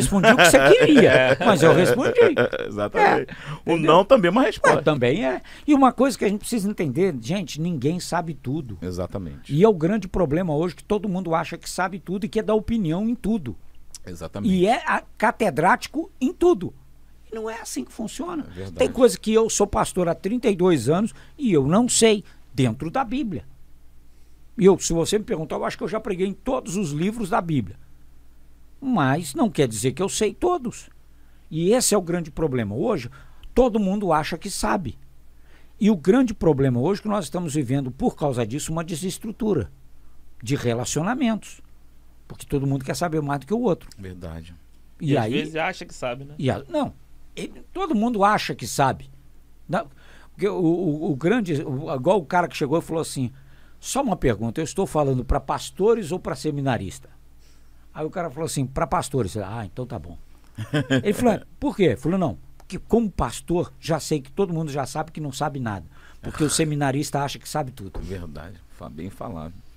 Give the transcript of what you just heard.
respondi o que você queria, é. mas eu respondi. Exatamente. É, o não também é uma resposta. É, também é. E uma coisa que a gente precisa entender, gente, ninguém sabe tudo. Exatamente. E é o grande problema hoje que todo mundo acha que sabe tudo e quer é dar opinião em tudo. Exatamente. E é catedrático em tudo. não é assim que funciona. É Tem coisa que eu sou pastor há 32 anos e eu não sei dentro da Bíblia. E eu, se você me perguntar, eu acho que eu já preguei em todos os livros da Bíblia mas não quer dizer que eu sei todos. E esse é o grande problema. Hoje, todo mundo acha que sabe. E o grande problema hoje é que nós estamos vivendo, por causa disso, uma desestrutura de relacionamentos. Porque todo mundo quer saber mais do que o outro. Verdade. E, e às aí, vezes acha que sabe, né? E a, não, ele, todo mundo acha que sabe. Não, porque o, o, o grande, o, igual o cara que chegou e falou assim: só uma pergunta, eu estou falando para pastores ou para seminarista? Aí o cara falou assim, para pastores. ah, então tá bom. Ele falou, é, por quê? Falou, não, porque como pastor, já sei que todo mundo já sabe que não sabe nada. Porque o seminarista acha que sabe tudo. Verdade, bem falado.